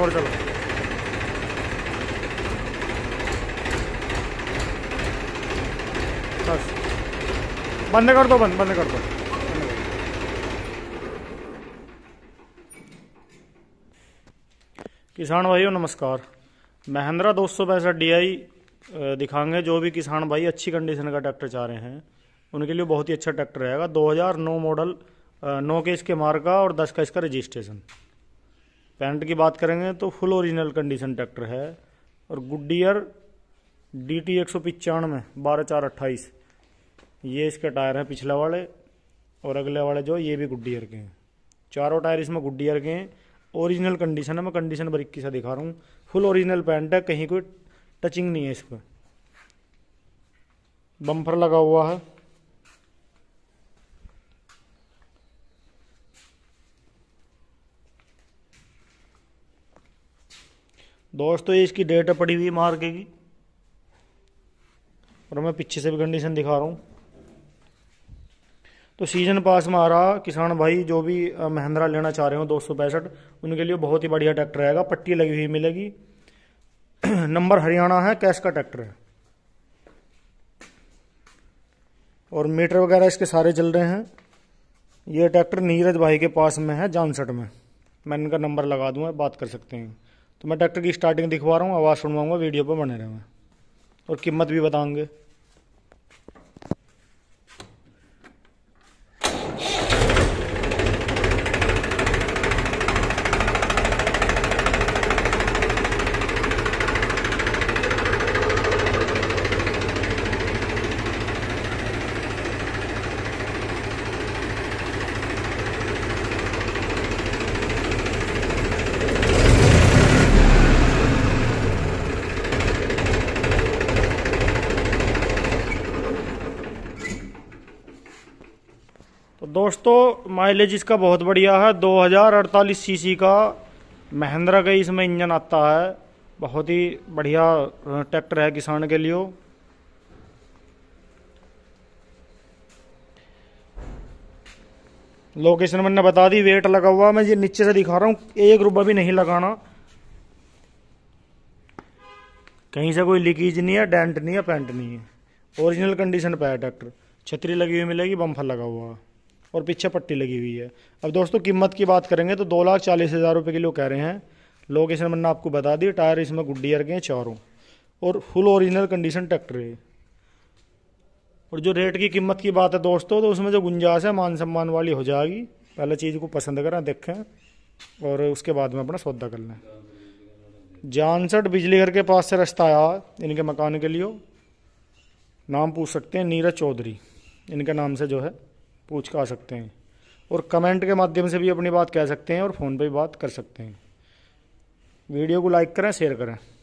और चलो बस बंद कर दो बंद बंद कर दो किसान भाइयों नमस्कार महिंद्रा दो सौ पैंसठ डी आई दिखाएंगे जो भी किसान भाई अच्छी कंडीशन का ट्रैक्टर चाह रहे हैं उनके लिए बहुत ही अच्छा ट्रैक्टर रहेगा 2009 मॉडल नौ के इसके मार्का और दस का इसका रजिस्ट्रेशन पैंट की बात करेंगे तो फुल ओरिजिनल कंडीशन ट्रैक्टर है और गुडियर डी टी एक सौ पिचानवे बारह चार अट्ठाईस ये इसके टायर हैं पिछले वाले और अगले वाले जो ये भी गुडियर के हैं चारों टायर इसमें गुडियर के हैं ओरिजिनल कंडीशन है मैं कंडीशन बरीकी से दिखा रहा हूँ फुल ओरिजिनल पैंट है कहीं कोई टचिंग नहीं है इस पर बम्फर लगा हुआ है दोस्तों ये इसकी डेट पड़ी हुई के की और मैं पीछे से भी कंडीशन दिखा रहा हूँ तो सीजन पास में आ रहा किसान भाई जो भी महिंद्रा लेना चाह रहे हो दो उनके लिए बहुत ही बढ़िया ट्रैक्टर आएगा पट्टी लगी हुई मिलेगी नंबर हरियाणा है कैश का ट्रैक्टर है और मीटर वगैरह इसके सारे चल रहे हैं ये ट्रैक्टर नीरज भाई के पास में है जानसठ में मैं इनका नंबर लगा दूंगा बात कर सकते हैं तो मैं ट्रैक्टर की स्टार्टिंग दिखवा रहा हूँ आवाज़ सुनवाऊँगा वीडियो पर बने रहूँगा और कीमत भी बताऊँगे दोस्तों माइलेज इसका बहुत बढ़िया है 2048 सीसी का महिंद्रा का इसमें इंजन आता है बहुत ही बढ़िया ट्रैक्टर है किसान के लिए लोकेशन मैंने बता दी वेट लगा हुआ मैं ये नीचे से दिखा रहा हूँ एक रुपये भी नहीं लगाना कहीं से कोई लीकेज नहीं है डेंट नहीं है पेंट नहीं है ओरिजिनल कंडीशन पे है ट्रैक्टर छतरी लगी हुई मिलेगी बम्फर लगा हुआ है और पीछे पट्टी लगी हुई है अब दोस्तों कीमत की बात करेंगे तो दो लाख चालीस हज़ार रुपये किलो कह रहे हैं लोकेशन मैंने आपको बता दी टायर इसमें गुड्डियर के हैं चारों और फुल ओरिजिनल कंडीशन ट्रैक्टर है और जो रेट की कीमत की बात है दोस्तों तो उसमें जो गुंजाश है मान सम्मान वाली हो जाएगी पहले चीज़ को पसंद करें देखें और उसके बाद में अपना सौदा कर लें जानसठ बिजली घर के पास से रास्ता आया इनके मकान के लिए नाम पूछ सकते हैं नीरज चौधरी इनके नाम से जो है पूछ कर आ सकते हैं और कमेंट के माध्यम से भी अपनी बात कह सकते हैं और फ़ोन पे भी बात कर सकते हैं वीडियो को लाइक करें शेयर करें